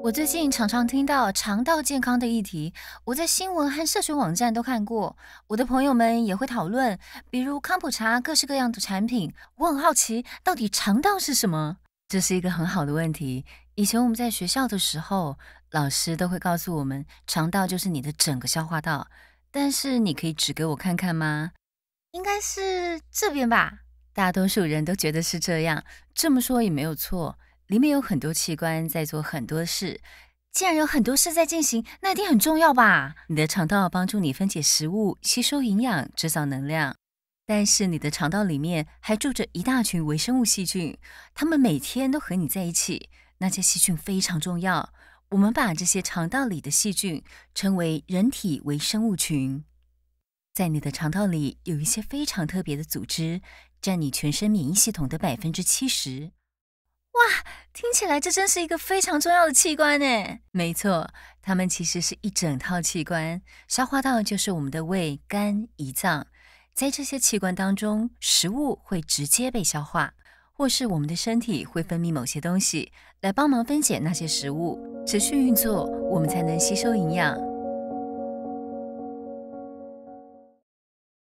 我最近常常听到肠道健康的议题，我在新闻和社群网站都看过，我的朋友们也会讨论，比如康普茶、各式各样的产品。我很好奇，到底肠道是什么？这是一个很好的问题。以前我们在学校的时候，老师都会告诉我们，肠道就是你的整个消化道。但是你可以指给我看看吗？应该是这边吧。大多数人都觉得是这样，这么说也没有错。里面有很多器官在做很多事，既然有很多事在进行，那一定很重要吧？你的肠道帮助你分解食物、吸收营养、制造能量。但是你的肠道里面还住着一大群微生物细菌，它们每天都和你在一起。那些细菌非常重要，我们把这些肠道里的细菌称为人体微生物群。在你的肠道里有一些非常特别的组织，占你全身免疫系统的百分之七十。哇！听起来这真是一个非常重要的器官呢。没错，它们其实是一整套器官。消化道就是我们的胃、肝、胰脏，在这些器官当中，食物会直接被消化，或是我们的身体会分泌某些东西来帮忙分解那些食物。持续运作，我们才能吸收营养。